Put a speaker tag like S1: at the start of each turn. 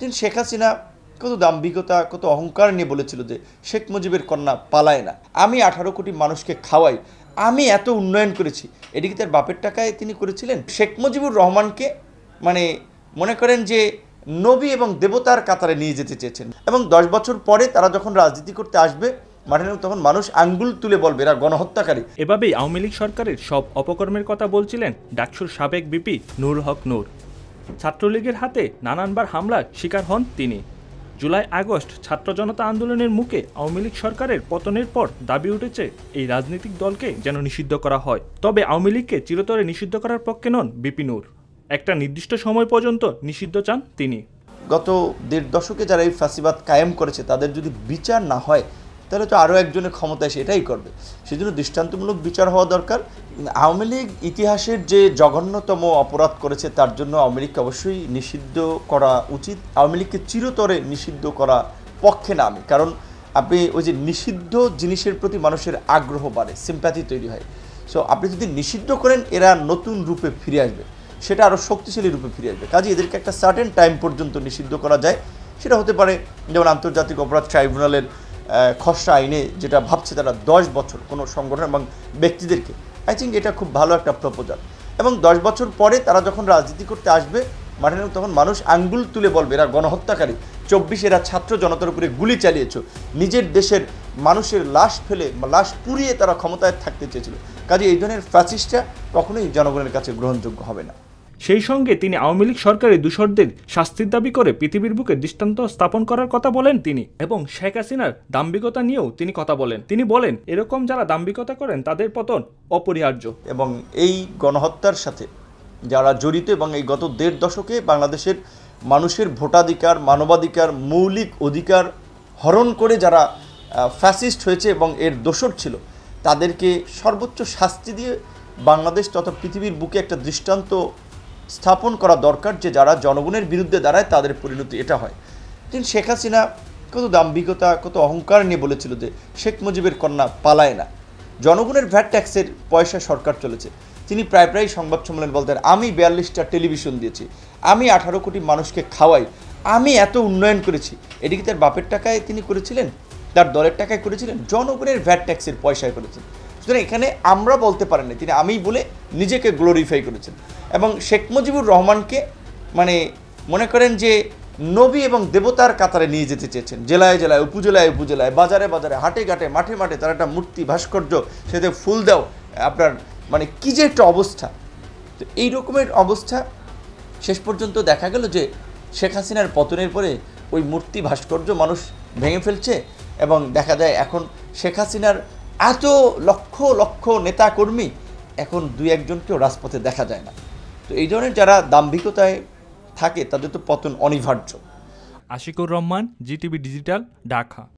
S1: তিনি শেখ হাসিনা কত দাম্ভিকতা কত অহংকার নিয়ে বলেছিল যে শেখ মুজিবের কন্যা পালায় না আমি আঠারো কোটি মানুষকে খাওয়াই আমি এত উন্নয়ন করেছি এটি তার বাপের টাকায় তিনি করেছিলেন শেখ মুজিবুর রহমানকে মানে মনে করেন যে নবী এবং দেবতার কাতারে নিয়ে যেতে চেয়েছেন এবং দশ বছর পরে তারা যখন রাজনীতি করতে আসবে মানে তখন মানুষ আঙ্গুল তুলে বলবে এরা গণহত্যাকারী এভাবেই আওয়ামী লীগ সরকারের সব অপকর্মের কথা
S2: বলছিলেন ডাকসুর সাবেক বিপি নূর হক নূর ছাত্রলীগের হাতে নানানবার হামলার শিকার হন তিনি জুলাই আগস্ট ছাত্র জনতা আন্দোলনের মুখে আওয়ামী লীগ সরকারের পতনের পর দাবি উঠেছে এই রাজনৈতিক দলকে যেন নিষিদ্ধ করা হয় তবে আওয়ামী লীগকে চিরতরে নিষিদ্ধ করার পক্ষে নন বিপিনুর একটা নির্দিষ্ট সময় পর্যন্ত নিষিদ্ধ চান তিনি
S1: গত দেড় দশকে যারা এই ফাঁসিবাদ কায়েম করেছে তাদের যদি বিচার না হয় তাহলে তো আরও একজনের ক্ষমতা এসে এটাই করবে সেজন্য দৃষ্টান্তমূলক বিচার হওয়া দরকার আওয়ামী লীগ ইতিহাসের যে জঘন্যতম অপরাধ করেছে তার জন্য আওয়ামী লীগকে অবশ্যই নিষিদ্ধ করা উচিত আওয়ামী লীগকে চিরতরে নিষিদ্ধ করা পক্ষে না আমি কারণ আপনি ওই যে নিষিদ্ধ জিনিসের প্রতি মানুষের আগ্রহ বাড়ে সিম্প্যাথি তৈরি হয় সো আপনি যদি নিষিদ্ধ করেন এরা নতুন রূপে ফিরে আসবে সেটা আরও শক্তিশালী রূপে ফিরে আসবে কাজে এদেরকে একটা সার্টেন টাইম পর্যন্ত নিষিদ্ধ করা যায় সেটা হতে পারে যেমন আন্তর্জাতিক অপরাধ ট্রাইব্যুনালের খসড়া আইনে যেটা ভাবছে তারা দশ বছর কোনো সংগঠন এবং ব্যক্তিদেরকে আই থিঙ্ক এটা খুব ভালো একটা প্রপোজাল এবং দশ বছর পরে তারা যখন রাজনীতি করতে আসবে মাঠে তখন মানুষ আঙ্গুল তুলে বলবে এরা গণহত্যাকারী চব্বিশ এরা ছাত্র জনতার উপরে গুলি চালিয়েছ নিজের দেশের মানুষের লাশ ফেলে লাশ পুড়িয়ে তারা ক্ষমতায় থাকতে চেয়েছিল কাজে এই ধরনের ফ্যাসিস্টটা কখনোই জনগণের কাছে গ্রহণযোগ্য হবে না
S2: সেই সঙ্গে তিনি আওয়ামী লীগ সরকারের দূষরদের শাস্তির দাবি করে পৃথিবীর বুকে দৃষ্টান্ত স্থাপন করার কথা বলেন তিনি এবং শেখ হাসিনার দাম্ভিকতা নিয়েও তিনি কথা বলেন তিনি বলেন এরকম যারা দাম্ভিকতা করেন তাদের পতন অপরিহার্য এবং এই
S1: গণহত্যার সাথে যারা জড়িত এবং এই গত দেড় দশকে বাংলাদেশের মানুষের ভোটাধিকার মানবাধিকার মৌলিক অধিকার হরণ করে যারা ফ্যাসিস্ট হয়েছে এবং এর দোষর ছিল তাদেরকে সর্বোচ্চ শাস্তি দিয়ে বাংলাদেশ তথা পৃথিবীর বুকে একটা দৃষ্টান্ত স্থাপন করা দরকার যে যারা জনগণের বিরুদ্ধে দাঁড়ায় তাদের পরিণতি এটা হয় কিন্তু শেখ হাসিনা কত দাম্ভিকতা কত অহংকার নিয়ে বলেছিল যে শেখ মুজিবের কন্যা পালায় না জনগণের ভ্যাট ট্যাক্সের পয়সা সরকার চলেছে তিনি প্রায় প্রায় সংবাদ সম্মেলন বলতেন আমি বিয়াল্লিশটা টেলিভিশন দিয়েছি আমি আঠারো কোটি মানুষকে খাওয়াই আমি এত উন্নয়ন করেছি এটি কি তার বাপের টাকায় তিনি করেছিলেন তার দলের টাকায় করেছিলেন জনগণের ভ্যাট ট্যাক্সের পয়সায় করেছেন সুতরাং এখানে আমরা বলতে পারেন তিনি আমি বলে নিজেকে গ্লোরিফাই করেছেন এবং শেখ মুজিবুর রহমানকে মানে মনে করেন যে নবী এবং দেবতার কাতারে নিয়ে যেতে চেয়েছেন জেলায় জেলায় উপজেলায় উপজেলায় বাজারে বাজারে হাটে ঘাটে মাঠে মাঠে তার একটা মূর্তি ভাস্কর্য সেতে ফুল দাও আপনার মানে কী যে একটা অবস্থা তো এই রকমের অবস্থা শেষ পর্যন্ত দেখা গেল যে শেখ হাসিনার পতনের পরে ওই মূর্তি ভাস্কর্য মানুষ ভেঙে ফেলছে এবং দেখা যায় এখন শেখ হাসিনার এত লক্ষ লক্ষ নেতা কর্মী এখন দুই একজনকেও রাজপথে দেখা যায় না তো এই ধরনের যারা দাম্ভিকতায় থাকে তাদের তো পতন অনিবার্য
S2: আশিকুর রহমান জিটিভি ডিজিটাল ঢাকা